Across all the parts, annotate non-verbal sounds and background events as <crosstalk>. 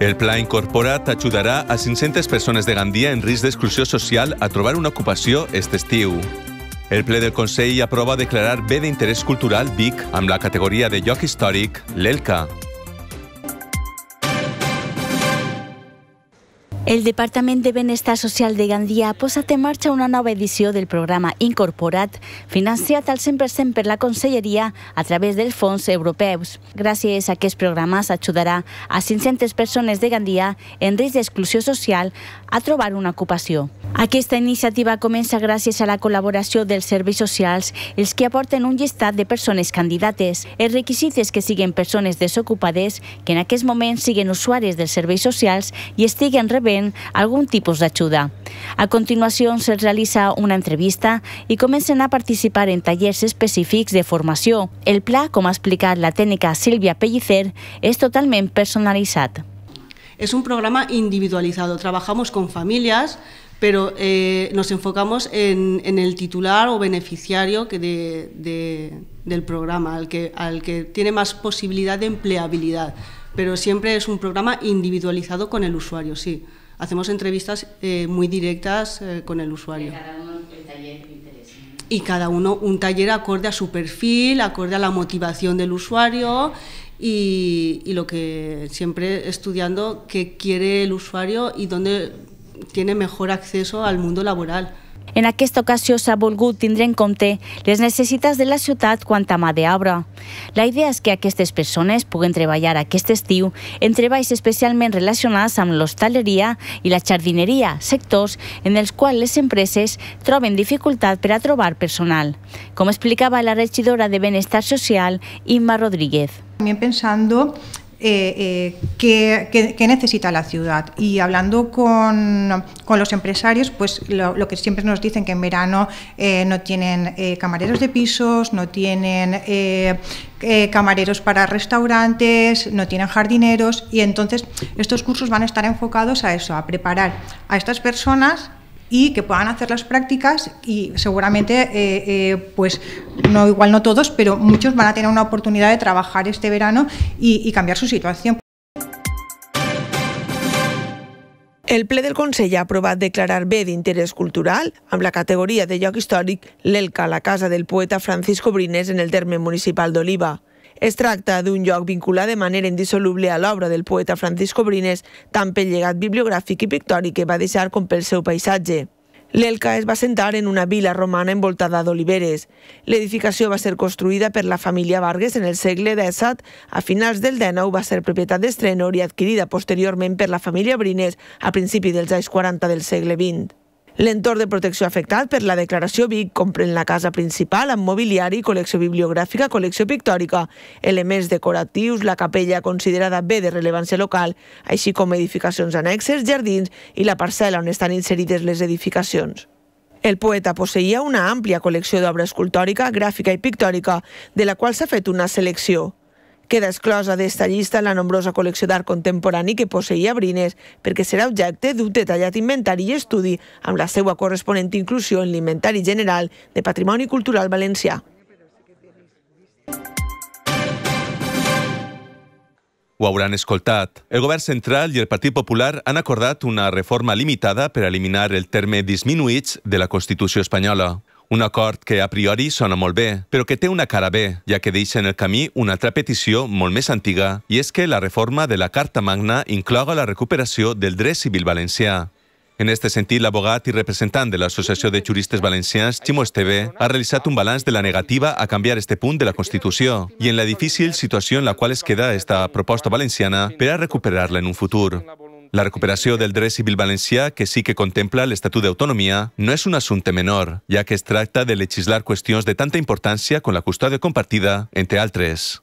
El Pla Incorpora't ajudarà a 500 persones de Gandia en risc d'exclusió social a trobar una ocupació este estiu. El ple del Consell aprova declarar bé d'interès cultural Vic amb la categoria de lloc històric l'ELCA. El Departament de Benestar Social de Gandia ha posat en marxa una nova edició del programa Incorporat, financiat al 100% per la Conselleria a través dels fons europeus. Gràcies a aquests programes ajudarà a 500 persones de Gandia en risc d'exclusió social a trobar una ocupació. Aquesta iniciativa comença gràcies a la col·laboració dels serveis socials, els que aporten un llistat de persones candidates. El requisit és que siguin persones desocupades, que en aquest moment siguin usuaris dels serveis socials i estiguen rebent algún tipos de ayuda. A continuación, se realiza una entrevista y comencen a participar en talleres específicos de formación. El pla, como ha explicado la técnica Silvia Pellicer, es totalmente personalizado. Es un programa individualizado. Trabajamos con familias, pero eh, nos enfocamos en, el titular o beneficiario del programa, al que, al que tiene más posibilidad de empleabilidad. Pero siempre es un programa individualizado con el usuario, sí hacemos entrevistas eh, muy directas eh, con el usuario. Y cada uno un taller acorde a su perfil, acorde a la motivación del usuario y, y lo que siempre estudiando qué quiere el usuario y dónde tiene mejor acceso al mundo laboral. En aquesta ocasió s'ha volgut tindre en compte les necessitats de la ciutat quant a mà d'obra. La idea és que aquestes persones puguen treballar aquest estiu en treballs especialment relacionats amb l'hostaleria i la jardineria, sectors en els quals les empreses troben dificultat per a trobar personal, com explicava la regidora de Benestar Social, Inma Rodríguez. También pensando eh, eh qué, necesita la ciudad. Y hablando con, los empresarios, pues lo, que siempre nos dicen que en verano eh, no tienen eh, camareros de pisos, no tienen camareros para restaurantes, no tienen jardineros. Y entonces estos cursos van a estar enfocados a eso, a preparar a estas personas y que puedan hacer las prácticas y seguramente, eh, eh, pues no igual no todos, pero muchos van a tener una oportunidad de trabajar este verano y, cambiar su situación. El ple del Consell ha aprobado declarar de Interés cultural, amb la categoría de lloc historic l'Elca, la casa del poeta Francisco Brines en el terme municipal de Oliva. Es tracta d'un lloc vinculat de manera indissoluble a l'obra del poeta Francisco Brines, tant pel llegat bibliogràfic i pictòric que va deixar com pel seu paisatge. L'Elca es va sentar en una vila romana envoltada d'oliveres. L'edificació va ser construïda per la família Vargas en el segle XVII, a finals del XIX va ser propietat d'Estrenor i adquirida posteriorment per la família Brines a principi dels anys 40 del segle XX. L'entorn de protecció afectat per la declaració Vic comprèn la casa principal amb mobiliari, col·lecció bibliogràfica, col·lecció pictòrica, elements decoratius, la capella considerada bé de rellevància local, així com edificacions annexes, jardins i la parcel·la on estan inserides les edificacions. El poeta posseïa una àmplia col·lecció d'obra escultòrica, gràfica i pictòrica, de la qual s'ha fet una selecció. Queda exclosa d'esta llista la nombrosa col·lecció d'art contemporani que posseïa Brines, perquè serà objecte d'un detallat inventari i estudi amb la seva corresponent inclusió en l'inventari general de Patrimoni Cultural Valencià. Ho hauran escoltat. El govern central i el Partit Popular han acordat una reforma limitada per eliminar el terme disminuïts de la Constitució espanyola. Un acord que a priori sona molt bé, però que té una cara B, ja que deixa en el camí una altra petició molt més antiga, i és que la reforma de la Carta Magna incloga la recuperació del dret civil valencià. En aquest sentit, l'abogat i representant de l'Associació de Juristes Valencians, Ximo Esteve, ha realitzat un balanç de la negativa a canviar aquest punt de la Constitució i en la difícil situació en la qual es queda aquesta proposta valenciana per a recuperar-la en un futur. La recuperación del dret civil valencià, que sí que contempla el de autonomía, no es un asunto menor, ya que es tracta de legislar cuestiones de tanta importancia con la custodia compartida, entre altres.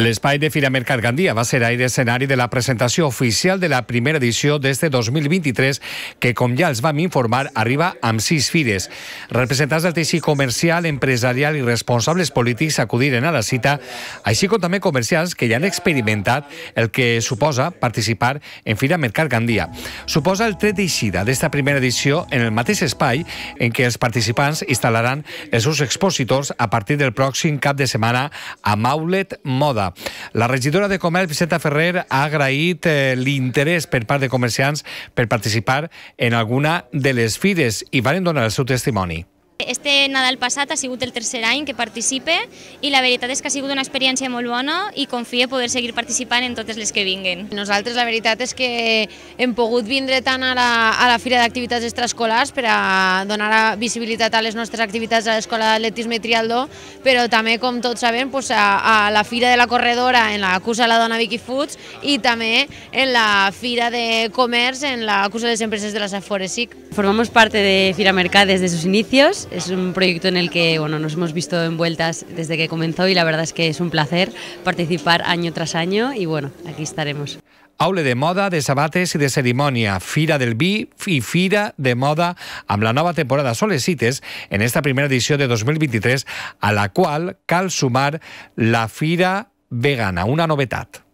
L'espai de Fira Mercat Gandia va ser aire escenari de la presentació oficial de la primera edició d'este 2023, que, com ja els vam informar, arriba amb sis fires. Representants del teixit comercial, empresarial i responsables polítics acudiren a la cita, així com també comercials que ja han experimentat el que suposa participar en Fira Mercat Gandia. Suposa el tret d'eixida d'esta primera edició en el mateix espai en què els participants instal·laran els seus expositors a partir del pròxim cap de setmana a Maulet Moda. La regidora de Comerç, Vicenta Ferrer, ha agraït eh, l'interès per part de comerciants per participar en alguna de les fires i van donar el seu testimoni. Este Nadal passat ha sigut el tercer any que participe i la veritat és que ha sigut una experiència molt bona i confie poder seguir participant en totes les que vinguin. Nosaltres la veritat és que hem pogut vindre tant a la, a la Fira d'Activitats Extraescolars per a donar visibilitat a les nostres activitats a l'Escola d'Atletisme i Trialdó, però també, com tots sabem, doncs a, a la Fira de la Corredora en la Cusa la Dona Vicky Foods i també en la Fira de Comerç en la Cusa de les Empreses de la Saforesic. Formamos parte de Fira des de sus inicios es un proyecto en el que bueno, nos hemos visto envueltas desde que comenzó y la verdad es que es un placer participar año tras año y bueno, aquí estaremos. Aule de moda, de sabates i de cerimònia, Fira del Vi i Fira de Moda amb la nova temporada Solecites en esta primera edició de 2023 a la qual cal sumar la Fira Vegana, una novetat.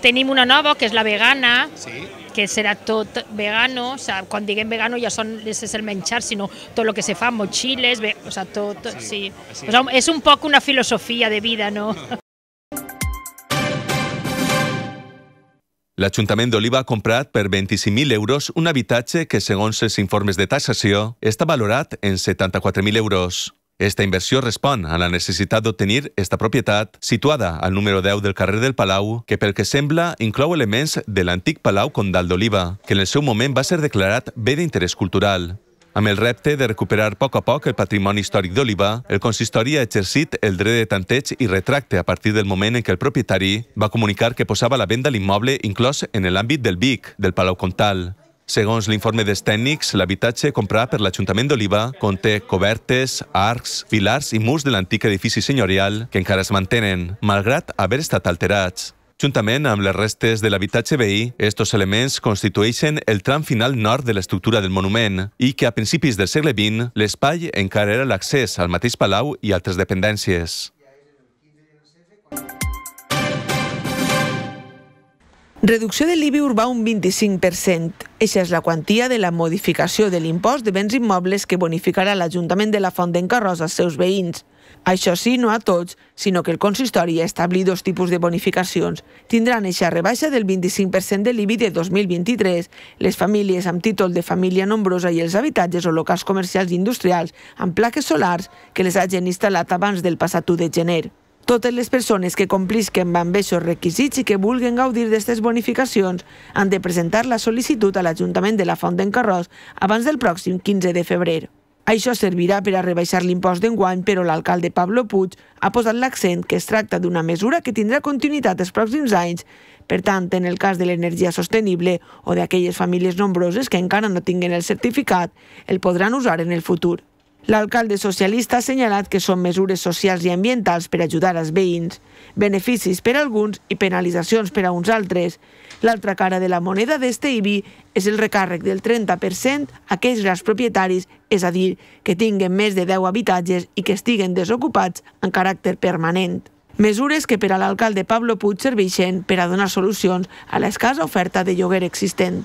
Tenim una nova, que és la vegana, sí. que serà tot vegano, o sea, quan diguem vegano ja són, és el menjar, sinó tot el que se fa, motxiles, ve, o sea, tot, sí. sí. O sea, és un poc una filosofia de vida, no? <laughs> L'Ajuntament d'Oliva ha comprat per 25.000 euros un habitatge que, segons els informes de taxació, està valorat en 74.000 euros. Esta inversió respon a la necessitat d'obtenir esta propietat situada al número 10 del carrer del Palau, que pel que sembla inclou elements de l'antic Palau Condal d'Oliva, que en el seu moment va ser declarat bé d'interès cultural. Amb el repte de recuperar a poc a poc el patrimoni històric d'Oliva, el consistori ha exercit el dret de tanteig i retracte a partir del moment en què el propietari va comunicar que posava a la venda l'immoble inclòs en l'àmbit del BIC, del Palau Contal, Segons l'informe dels tècnics, l'habitatge comprat per l'Ajuntament d'Oliva conté cobertes, arcs, pilars i murs de l'antic edifici senyorial que encara es mantenen, malgrat haver estat alterats. Juntament amb les restes de l'habitatge veí, estos elements constitueixen el tram final nord de l'estructura del monument i que a principis del segle XX l'espai encara era l'accés al mateix palau i altres dependències. Reducció de l'IBI urbà un 25%. Eixa és la quantia de la modificació de l'impost de béns immobles que bonificarà l'Ajuntament de la Font d'en Carròs als seus veïns. Això sí, no a tots, sinó que el consistori establit dos tipus de bonificacions. Tindran eixa rebaixa del 25% de l'IBI de 2023 les famílies amb títol de família nombrosa i els habitatges o locals comercials i industrials amb plaques solars que les hagin instal·lat abans del passat 1 de gener. Totes les persones que complisquen amb aquests requisits i que vulguen gaudir d'aquestes bonificacions han de presentar la sol·licitud a l'Ajuntament de la Font d'en Carròs abans del pròxim 15 de febrer. Això servirà per a rebaixar l'impost d'enguany, però l'alcalde Pablo Puig ha posat l'accent que es tracta d'una mesura que tindrà continuïtat els pròxims anys. Per tant, en el cas de l'energia sostenible o d'aquelles famílies nombroses que encara no tinguen el certificat, el podran usar en el futur. L'alcalde socialista ha assenyalat que són mesures socials i ambientals per ajudar als veïns, beneficis per a alguns i penalitzacions per a uns altres. L'altra cara de la moneda d'este IBI és el recàrrec del 30% a aquells grans propietaris, és a dir, que tinguen més de 10 habitatges i que estiguen desocupats en caràcter permanent. Mesures que per a l'alcalde Pablo Puig serveixen per a donar solucions a l'escasa oferta de lloguer existent.